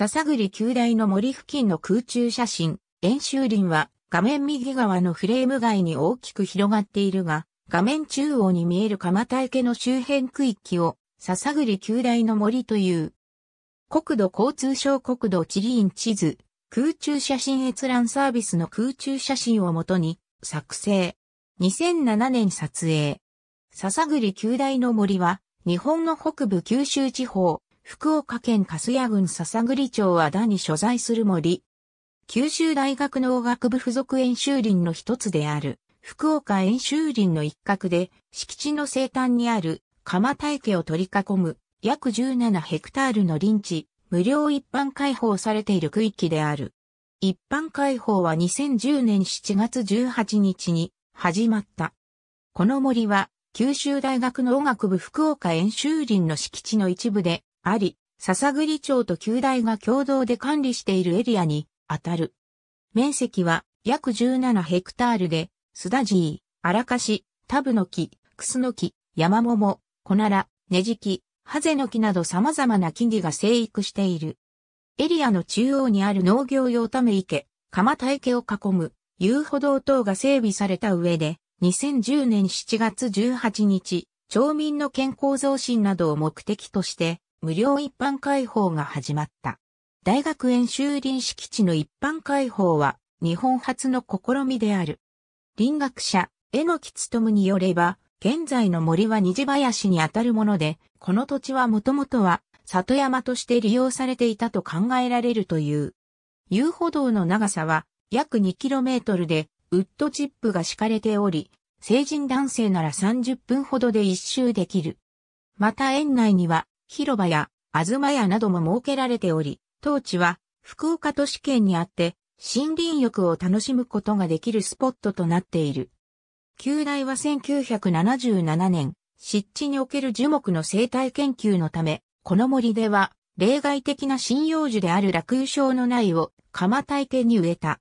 笹栗旧大の森付近の空中写真、演習林は画面右側のフレーム外に大きく広がっているが、画面中央に見える蒲田池の周辺区域を笹栗旧大の森という。国土交通省国土地理院地図、空中写真閲覧サービスの空中写真をもとに作成。2007年撮影。笹栗旧大の森は日本の北部九州地方、福岡県粕谷郡笹栗町和田に所在する森。九州大学農学部附属演習林の一つである、福岡演習林の一角で、敷地の西端にある、鎌田池を取り囲む、約17ヘクタールの林地、無料一般開放されている区域である。一般開放は2010年7月18日に始まった。この森は、九州大学農学部福岡演習林の敷地の一部で、あり、笹栗町と旧大が共同で管理しているエリアに当たる。面積は約17ヘクタールで、スダジー、アラカシ、タブノキ、クスノキ、山桃、コナラ、ネジキ、ハゼノキなど様々な木々が生育している。エリアの中央にある農業用ため池、鎌田池を囲む遊歩道等が整備された上で、2010年7月18日、町民の健康増進などを目的として、無料一般開放が始まった。大学園修林敷地の一般開放は日本初の試みである。林学者、江榎木勤によれば、現在の森は虹林にあたるもので、この土地はもともとは里山として利用されていたと考えられるという。遊歩道の長さは約 2km で、ウッドチップが敷かれており、成人男性なら30分ほどで一周できる。また園内には広場や、あずま屋なども設けられており、当地は福岡都市圏にあって森林浴を楽しむことができるスポットとなっている。旧大は1977年、湿地における樹木の生態研究のため、この森では例外的な針葉樹である落葉症の苗を鎌体系に植えた。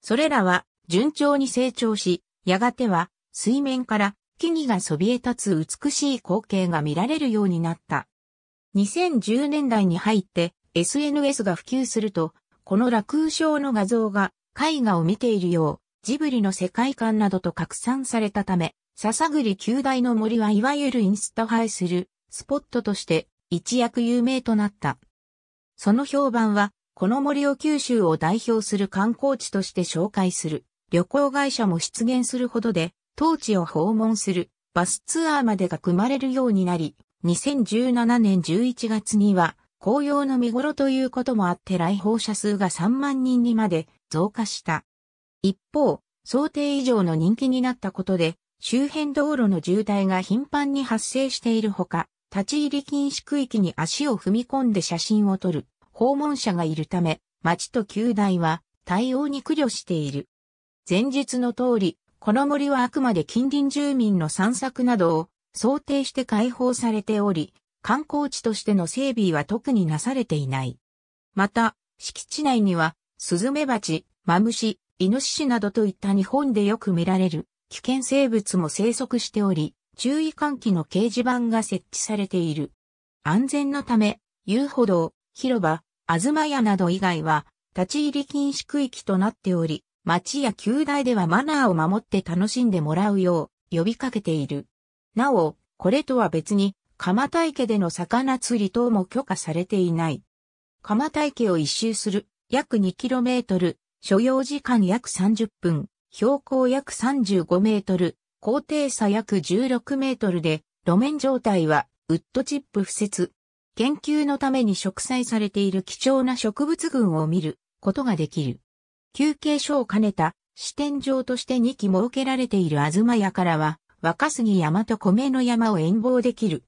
それらは順調に成長し、やがては水面から木々がそびえ立つ美しい光景が見られるようになった。2010年代に入って SNS が普及すると、この楽空症の画像が絵画を見ているよう、ジブリの世界観などと拡散されたため、笹栗九大の森はいわゆるインスタ映えするスポットとして一躍有名となった。その評判は、この森を九州を代表する観光地として紹介する旅行会社も出現するほどで、当地を訪問するバスツアーまでが組まれるようになり、2017年11月には紅葉の見頃ということもあって来訪者数が3万人にまで増加した。一方、想定以上の人気になったことで、周辺道路の渋滞が頻繁に発生しているほか、立ち入り禁止区域に足を踏み込んで写真を撮る訪問者がいるため、町と旧大は対応に苦慮している。前述の通り、この森はあくまで近隣住民の散策などを想定して開放されており、観光地としての整備は特になされていない。また、敷地内には、スズメバチ、マムシ、イノシシなどといった日本でよく見られる危険生物も生息しており、注意喚起の掲示板が設置されている。安全のため、遊歩道、広場、あずま屋など以外は、立ち入り禁止区域となっており、町や旧大ではマナーを守って楽しんでもらうよう呼びかけている。なお、これとは別に、蒲田池での魚釣り等も許可されていない。蒲田池を一周する約 2km、所要時間約30分、標高約35メートル、高低差約16メートルで、路面状態はウッドチップ不設。研究のために植栽されている貴重な植物群を見ることができる。休憩所を兼ねた支店場として2基設けられている東屋からは、若杉山と米の山を遠望できる。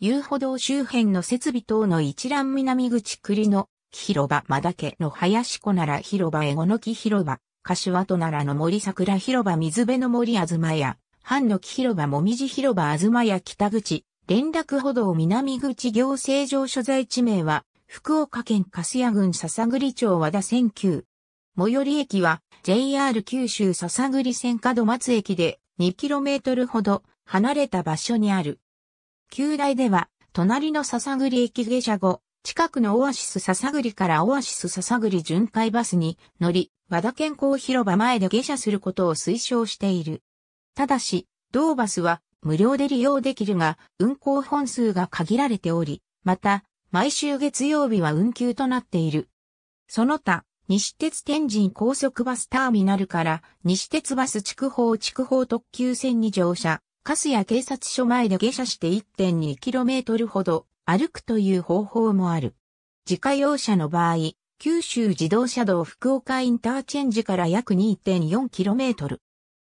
遊歩道周辺の設備等の一覧南口栗の広場間だけの林子なら広場江ゴの木広場、柏戸ならの森桜広場水辺の森あずまや、藩の木広場もみじ広場あずまや北口、連絡歩道南口行政上所在地名は、福岡県粕屋郡笹栗町和田線9。最寄り駅は JR 九州笹栗線門松駅で 2km ほど離れた場所にある。旧大では、隣の笹栗駅下車後、近くのオアシス笹栗からオアシス笹栗巡回バスに乗り、和田健康広場前で下車することを推奨している。ただし、同バスは無料で利用できるが、運行本数が限られており、また、毎週月曜日は運休となっている。その他、西鉄天神高速バスターミナルから西鉄バス筑豊筑豊特急線に乗車、カスや警察署前で下車して 1.2km ほど歩くという方法もある。自家用車の場合、九州自動車道福岡インターチェンジから約 2.4km。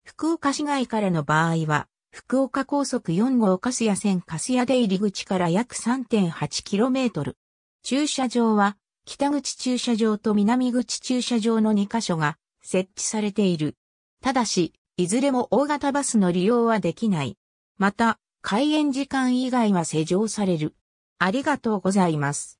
福岡市外からの場合は、福岡高速4号粕谷線粕谷出入口から約 3.8km。駐車場は北口駐車場と南口駐車場の2カ所が設置されている。ただし、いずれも大型バスの利用はできない。また、開園時間以外は施錠される。ありがとうございます。